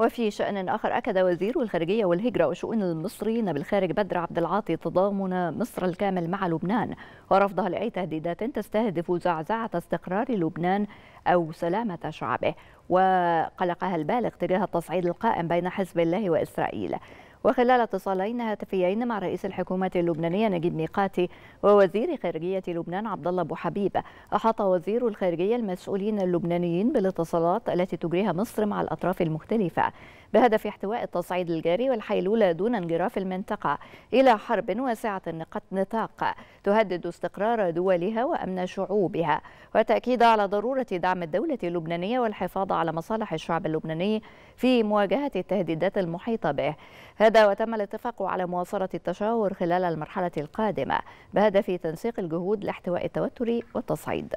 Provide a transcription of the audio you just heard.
وفي شأن آخر أكد وزير الخارجية والهجرة وشؤون المصريين بالخارج بدر عبد العاطي تضامن مصر الكامل مع لبنان ورفضها لأي تهديدات تستهدف زعزعة استقرار لبنان أو سلامة شعبه وقلقها البالغ تجاه التصعيد القائم بين حزب الله وإسرائيل وخلال اتصالين هاتفيين مع رئيس الحكومة اللبنانية نجيب ميقاتي ووزير خارجية لبنان عبد الله أبو حبيب أحاط وزير الخارجية المسؤولين اللبنانيين بالاتصالات التي تجريها مصر مع الأطراف المختلفة بهدف احتواء التصعيد الجاري والحيلولة دون انجراف المنطقة إلى حرب واسعة النطاق تهدد استقرار دولها وأمن شعوبها وتأكيد على ضرورة دعم الدولة اللبنانية والحفاظ على مصالح الشعب اللبناني في مواجهة التهديدات المحيطة به بدا وتم الاتفاق على مواصلة التشاور خلال المرحلة القادمة بهدف تنسيق الجهود لاحتواء التوتر والتصعيد